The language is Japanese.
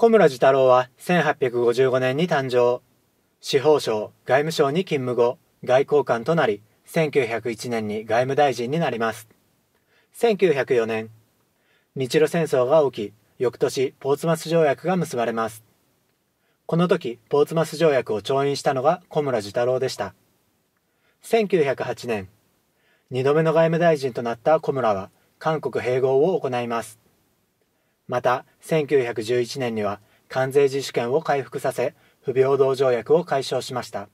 小村寿太郎は1855年に誕生。司法省、外務省に勤務後、外交官となり、1901年に外務大臣になります。1904年、日露戦争が起き、翌年、ポーツマス条約が結ばれます。この時、ポーツマス条約を調印したのが小村寿太郎でした。1908年、2度目の外務大臣となった小村は、韓国併合を行います。また1911年には関税自主権を回復させ不平等条約を解消しました